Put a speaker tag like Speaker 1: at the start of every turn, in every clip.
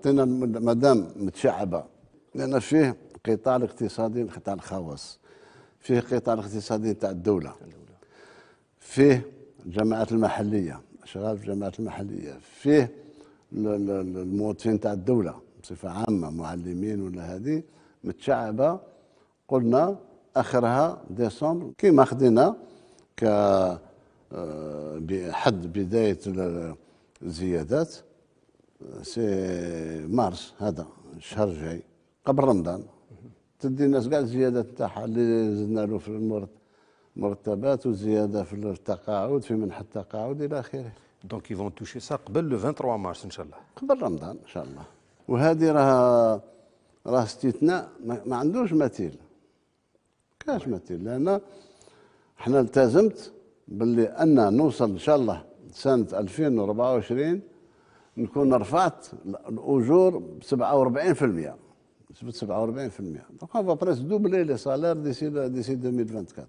Speaker 1: مدام متشعبه لان فيه قطاع الاقتصادي القطاع الخواص فيه قطاع الاقتصادي تاع الدوله فيه الجماعات المحليه شغال في الجماعات المحليه فيه المواطنين تاع الدوله بصفه عامه معلمين ولا هذه متشعبه قلنا اخرها ديسمبر كيما خدينا ك آه، بحد بدايه الزيادات سي مارس هذا الشهر الجاي قبل رمضان تدي الناس كاع الزياده تاعها اللي زدنا له في المرتبات وزياده في التقاعد في منح
Speaker 2: التقاعد الى اخره دونك يفون توشي سا قبل لو 23 مارس ان شاء الله قبل رمضان ان شاء الله
Speaker 1: وهذه راه راه استثناء ما عندوش مثيل كاش مثيل لان احنا التزمت باللي ان نوصل ان شاء الله سنه 2024 نكون رفعت الاجور ب 47% نسبه 47% دونك اون بريس دوبلي لي سالير ديسي ديسي 2024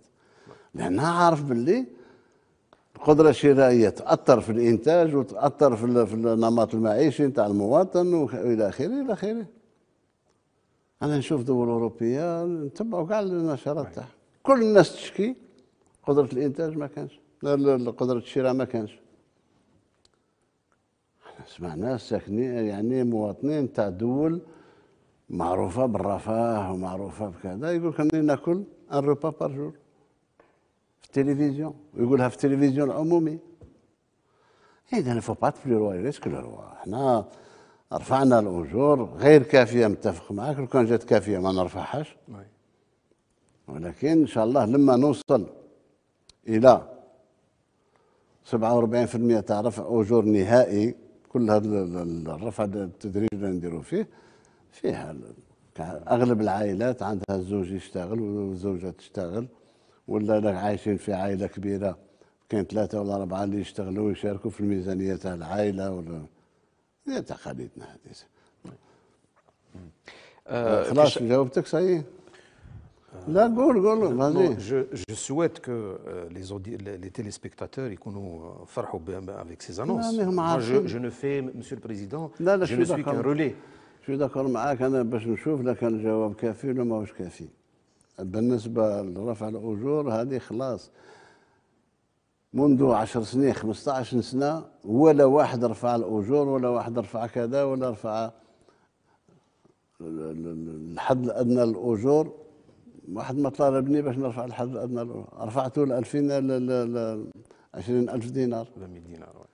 Speaker 1: لانها عارف باللي القدره الشرائيه تاثر في الانتاج وتاثر في, في النمط المعيشي نتاع المواطن والى اخره الى اخره انا نشوف دول اوروبيه نتبعوا كاع النشرات تاعها كل الناس تشكي قدره الانتاج ما كانش قدره الشراء ما كانش سمعنا ساكنين يعني مواطنين تاع دول معروفة بالرفاه ومعروفة بكذا يقول لك أني ناكل ان روبا بار جور في التلفزيون ويقولها في التلفزيون العمومي إذا فو با تفلي ريسك روا احنا رفعنا الأجور غير كافية متفق معك لو كان جات كافية ما نرفعهاش ولكن إن شاء الله لما نوصل إلى 47% تاع رفع أجور نهائي كل هذا الرفع التدريج اللي نديرو فيه فيها اغلب العائلات عندها الزوج يشتغل والزوجه تشتغل ولا عايشين في عائله كبيره كاين ثلاثه ولا اربعه اللي يشتغلوا ويشاركوا في الميزانيه تاع العائله ولا هي تقاليدنا هذه
Speaker 2: أه، خلاص
Speaker 1: جاوبتك صحيح لا قول قول ما
Speaker 2: جو سويت كو لي تيلي سبيكتاتور يكونوا فرحوا افيك سي زانونس انا ما جو جو نو في مسيو البريزيدون لا لا جو سوي كان رولي
Speaker 1: جو داكور معاك انا باش نشوف لا كان الجواب كافي ولا ماهوش كافي بالنسبه لرفع الاجور هذه خلاص منذ 10 سنين 15 سنه ولا واحد رفع الاجور ولا واحد رفع كذا ولا رفع الحد الادنى للاجور واحد ما طالبني باش نرفع الحد الادنى رفعته ل 2000 ل 20000 دينار 200 دينار